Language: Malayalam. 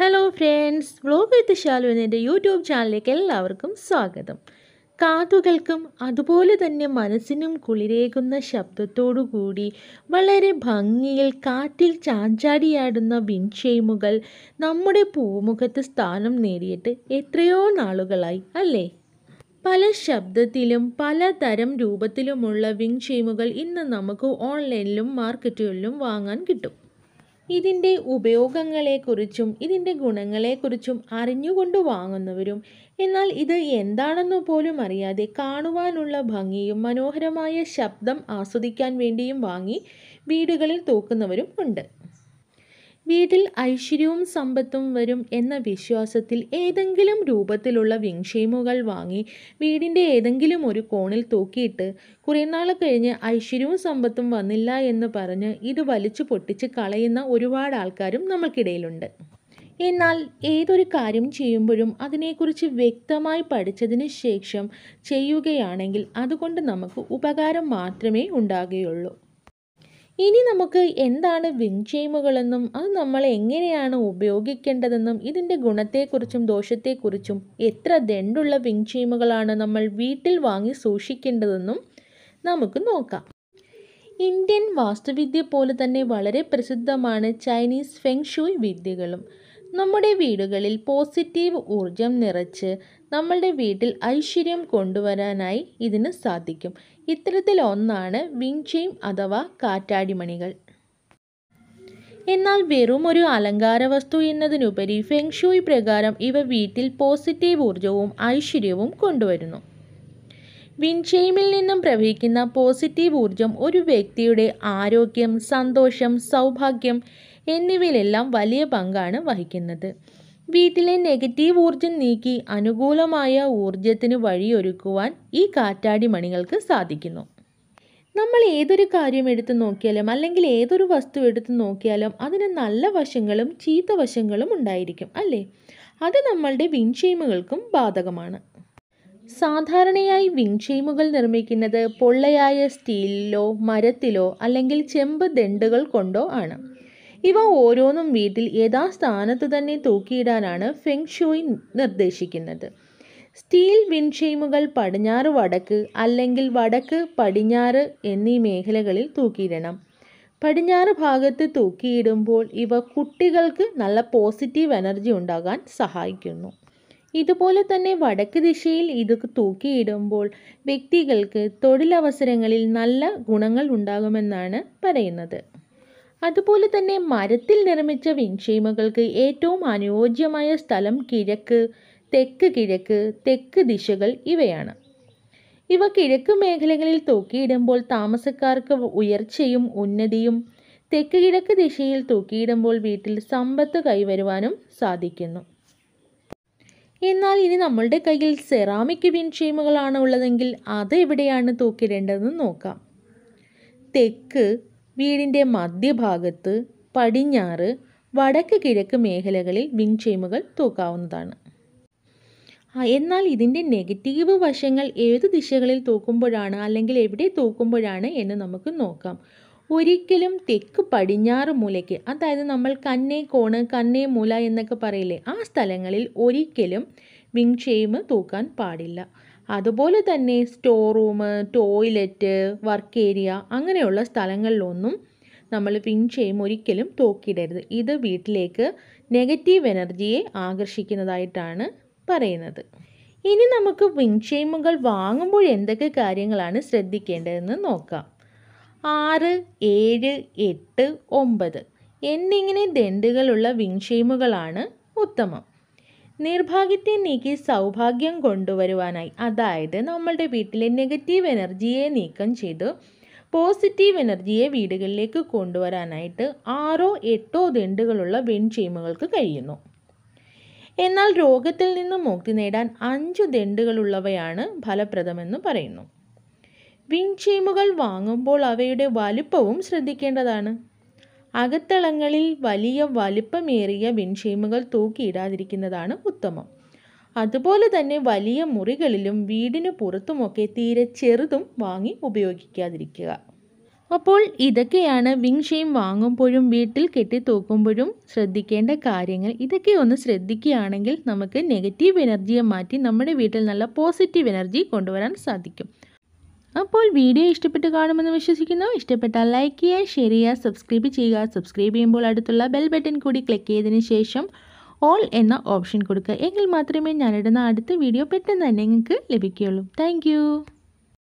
hello friends vlog with Shalu എന്നെ യൂട്യൂബ് ചാനലിലേക്ക് എല്ലാവർക്കും സ്വാഗതം കാതുകൾക്കും അതുപോലെ തന്നെ മനസ്സിനും കുളിരേകുന്ന ശബ്ദത്തോടുകൂടി വളരെ ഭംഗിയിൽ കാറ്റിൽ ചാഞ്ചാടിയാടുന്ന വിൻഷെയിമുകൾ നമ്മുടെ പൂമുഖത്ത് സ്ഥാനം നേടിയിട്ട് എത്രയോ നാളുകളായി അല്ലേ പല ശബ്ദത്തിലും പലതരം രൂപത്തിലുമുള്ള വിൻഷെയിമുകൾ ഇന്ന് നമുക്ക് ഓൺലൈനിലും മാർക്കറ്റുകളിലും വാങ്ങാൻ കിട്ടും ഇതിൻ്റെ ഉപയോഗങ്ങളെക്കുറിച്ചും ഇതിൻ്റെ ഗുണങ്ങളെക്കുറിച്ചും അറിഞ്ഞുകൊണ്ട് വാങ്ങുന്നവരും എന്നാൽ ഇത് എന്താണെന്ന് പോലും അറിയാതെ കാണുവാനുള്ള ഭംഗിയും മനോഹരമായ ശബ്ദം ആസ്വദിക്കാൻ വേണ്ടിയും വാങ്ങി വീടുകളിൽ തൂക്കുന്നവരും ഉണ്ട് വീട്ടിൽ ഐശ്വര്യവും സമ്പത്തും വരും എന്ന വിശ്വാസത്തിൽ ഏതെങ്കിലും രൂപത്തിലുള്ള വിങ്ഷേമുകൾ വാങ്ങി വീടിൻ്റെ ഏതെങ്കിലും ഒരു കോണിൽ തൂക്കിയിട്ട് കുറേ നാൾ കഴിഞ്ഞ് ഐശ്വര്യവും സമ്പത്തും വന്നില്ല എന്ന് പറഞ്ഞ് ഇത് വലിച്ചു പൊട്ടിച്ച് കളയുന്ന ഒരുപാട് ആൾക്കാരും നമുക്കിടയിലുണ്ട് എന്നാൽ ഏതൊരു കാര്യം ചെയ്യുമ്പോഴും അതിനെക്കുറിച്ച് വ്യക്തമായി പഠിച്ചതിന് ശേഷം ചെയ്യുകയാണെങ്കിൽ അതുകൊണ്ട് നമുക്ക് ഉപകാരം മാത്രമേ ഉണ്ടാകുകയുള്ളൂ ഇനി നമുക്ക് എന്താണ് വിങ് അത് നമ്മൾ എങ്ങനെയാണ് ഉപയോഗിക്കേണ്ടതെന്നും ഇതിൻ്റെ ഗുണത്തെക്കുറിച്ചും ദോഷത്തെക്കുറിച്ചും എത്ര ദണ്ടുള്ള വിങ് നമ്മൾ വീട്ടിൽ വാങ്ങി സൂക്ഷിക്കേണ്ടതെന്നും നമുക്ക് നോക്കാം ഇന്ത്യൻ വാസ്തുവിദ്യ പോലെ തന്നെ വളരെ പ്രസിദ്ധമാണ് ചൈനീസ് ഫെങ്ഷൂയ് വിദ്യകളും നമ്മുടെ വീടുകളിൽ പോസിറ്റീവ് ഊർജം നിറച്ച് നമ്മളുടെ വീട്ടിൽ ഐശ്വര്യം കൊണ്ടുവരാനായി ഇതിന് സാധിക്കും ഇത്തരത്തിൽ ഒന്നാണ് വിങ്ചെയിം അഥവാ കാറ്റാടിമണികൾ എന്നാൽ വെറും ഒരു അലങ്കാര വസ്തു എന്നതിനുപരി ഫെങ്ഷൂയി പ്രകാരം ഇവ വീട്ടിൽ പോസിറ്റീവ് ഊർജവും ഐശ്വര്യവും കൊണ്ടുവരുന്നു വിൻഷെയിമിൽ നിന്നും പ്രവഹിക്കുന്ന പോസിറ്റീവ് ഊർജം ഒരു വ്യക്തിയുടെ ആരോഗ്യം സന്തോഷം സൗഭാഗ്യം എന്നിവയിലെല്ലാം വലിയ പങ്കാണ് വഹിക്കുന്നത് വീട്ടിലെ നെഗറ്റീവ് ഊർജം നീക്കി അനുകൂലമായ ഊർജത്തിന് വഴിയൊരുക്കുവാൻ ഈ കാറ്റാടി മണികൾക്ക് സാധിക്കുന്നു നമ്മൾ ഏതൊരു കാര്യം എടുത്തു നോക്കിയാലും അല്ലെങ്കിൽ ഏതൊരു വസ്തു എടുത്തു നോക്കിയാലും അതിന് നല്ല വശങ്ങളും ചീത്ത വശങ്ങളും ഉണ്ടായിരിക്കും അല്ലേ അത് നമ്മളുടെ വിൻഷെയിമുകൾക്കും ബാധകമാണ് സാധാരണയായി വിൻഷെയിമുകൾ നിർമ്മിക്കുന്നത് പൊള്ളയായ സ്റ്റീലിലോ മരത്തിലോ അല്ലെങ്കിൽ ചെമ്പ് ദണ്ടുകൾ കൊണ്ടോ ആണ് ഇവ ഓരോന്നും വീട്ടിൽ യഥാസ്ഥാനത്ത് തന്നെ തൂക്കിയിടാനാണ് ഫെങ് ഷൂയി നിർദ്ദേശിക്കുന്നത് സ്റ്റീൽ വിൻഷെയിമുകൾ പടിഞ്ഞാറ് വടക്ക് അല്ലെങ്കിൽ വടക്ക് പടിഞ്ഞാറ് എന്നീ മേഖലകളിൽ തൂക്കിയിടണം പടിഞ്ഞാറ് ഭാഗത്ത് തൂക്കിയിടുമ്പോൾ ഇവ കുട്ടികൾക്ക് നല്ല പോസിറ്റീവ് എനർജി ഉണ്ടാകാൻ സഹായിക്കുന്നു ഇതുപോലെ തന്നെ വടക്ക് ദിശയിൽ ഇത് തൂക്കിയിടുമ്പോൾ വ്യക്തികൾക്ക് തൊഴിലവസരങ്ങളിൽ നല്ല ഗുണങ്ങൾ ഉണ്ടാകുമെന്നാണ് പറയുന്നത് അതുപോലെ തന്നെ മരത്തിൽ നിർമ്മിച്ച വിൻഷീമുകൾക്ക് ഏറ്റവും അനുയോജ്യമായ സ്ഥലം കിഴക്ക് തെക്ക് കിഴക്ക് തെക്ക് ദിശകൾ ഇവയാണ് ഇവ കിഴക്ക് മേഖലകളിൽ തൂക്കിയിടുമ്പോൾ താമസക്കാർക്ക് ഉയർച്ചയും ഉന്നതിയും തെക്ക് കിഴക്ക് ദിശയിൽ തൂക്കിയിടുമ്പോൾ വീട്ടിൽ സമ്പത്ത് കൈവരുവാനും സാധിക്കുന്നു എന്നാൽ ഇനി നമ്മളുടെ കയ്യിൽ സെറാമിക് വിൻഷീമുകളാണ് ഉള്ളതെങ്കിൽ അത് എവിടെയാണ് തൂക്കിടേണ്ടതെന്ന് നോക്കാം തെക്ക് വീടിൻ്റെ മധ്യഭാഗത്ത് പടിഞ്ഞാറ് വടക്ക് കിഴക്ക് മേഖലകളിൽ വിങ് ചെയിമുകൾ തൂക്കാവുന്നതാണ് എന്നാൽ ഇതിൻ്റെ നെഗറ്റീവ് വശങ്ങൾ ഏത് ദിശകളിൽ തൂക്കുമ്പോഴാണ് അല്ലെങ്കിൽ എവിടെ തൂക്കുമ്പോഴാണ് എന്ന് നമുക്ക് നോക്കാം ഒരിക്കലും തെക്ക് പടിഞ്ഞാറ് മൂലയ്ക്ക് അതായത് നമ്മൾ കന്നേ കോണ് കന്നേ മൂല എന്നൊക്കെ പറയില്ലേ ആ സ്ഥലങ്ങളിൽ ഒരിക്കലും വിങ് ഷെയിം തൂക്കാൻ പാടില്ല അതുപോലെ തന്നെ store room toilet work area അങ്ങനെയുള്ള സ്ഥലങ്ങളിലൊന്നും നമ്മൾ പിൻ ചെയ്യും ഒരിക്കലും തൂക്കിയിടരുത് ഇത് വീട്ടിലേക്ക് നെഗറ്റീവ് എനർജിയെ ആകർഷിക്കുന്നതായിട്ടാണ് പറയുന്നത് ഇനി നമുക്ക് വിൻഷെയിമുകൾ വാങ്ങുമ്പോൾ എന്തൊക്കെ കാര്യങ്ങളാണ് ശ്രദ്ധിക്കേണ്ടതെന്ന് നോക്കാം ആറ് ഏഴ് എട്ട് ഒമ്പത് എന്നിങ്ങനെ ദണ്ടുകളുള്ള വിൻഷെയിമുകളാണ് ഉത്തമം നീക്കി സൗഭാഗ്യം കൊണ്ടുവരുവാനായി അതായത് നമ്മളുടെ വീട്ടിലെ നെഗറ്റീവ് എനർജിയെ നീക്കം ചെയ്ത് പോസിറ്റീവ് എനർജിയെ വീടുകളിലേക്ക് കൊണ്ടുവരാനായിട്ട് ആറോ എട്ടോ ദണ്ടുകളുള്ള വെൺചീമുകൾക്ക് കഴിയുന്നു എന്നാൽ രോഗത്തിൽ നിന്ന് മുക്തി നേടാൻ അഞ്ചു ദണ്ടുകളുള്ളവയാണ് ഫലപ്രദമെന്ന് പറയുന്നു വിൻചീമുകൾ വാങ്ങുമ്പോൾ അവയുടെ വലുപ്പവും ശ്രദ്ധിക്കേണ്ടതാണ് അകത്തളങ്ങളിൽ വലിയ വലിപ്പമേറിയ വിൻഷീമുകൾ തൂക്കിയിടാതിരിക്കുന്നതാണ് ഉത്തമം അതുപോലെ തന്നെ വലിയ മുറികളിലും വീടിന് പുറത്തുമൊക്കെ തീരെ ചെറുതും വാങ്ങി ഉപയോഗിക്കാതിരിക്കുക അപ്പോൾ ഇതൊക്കെയാണ് വിങ് വാങ്ങുമ്പോഴും വീട്ടിൽ കെട്ടി ശ്രദ്ധിക്കേണ്ട കാര്യങ്ങൾ ഇതൊക്കെ ഒന്ന് ശ്രദ്ധിക്കുകയാണെങ്കിൽ നമുക്ക് നെഗറ്റീവ് എനർജിയെ മാറ്റി നമ്മുടെ വീട്ടിൽ നല്ല പോസിറ്റീവ് എനർജി കൊണ്ടുവരാൻ സാധിക്കും അപ്പോൾ വീഡിയോ ഇഷ്ടപ്പെട്ട് കാണുമെന്ന് വിശ്വസിക്കുന്നു ഇഷ്ടപ്പെട്ടാൽ ലൈക്ക് ചെയ്യുക ഷെയർ ചെയ്യുക സബ്സ്ക്രൈബ് ചെയ്യുക സബ്സ്ക്രൈബ് ചെയ്യുമ്പോൾ അടുത്തുള്ള ബെൽ ബട്ടൺ കൂടി ക്ലിക്ക് ചെയ്തതിന് ശേഷം ഓൾ എന്ന ഓപ്ഷൻ കൊടുക്കുക എങ്കിൽ മാത്രമേ ഞാനിടുന്ന അടുത്ത വീഡിയോ പെട്ടെന്ന് തന്നെ നിങ്ങൾക്ക് ലഭിക്കുകയുള്ളൂ താങ്ക്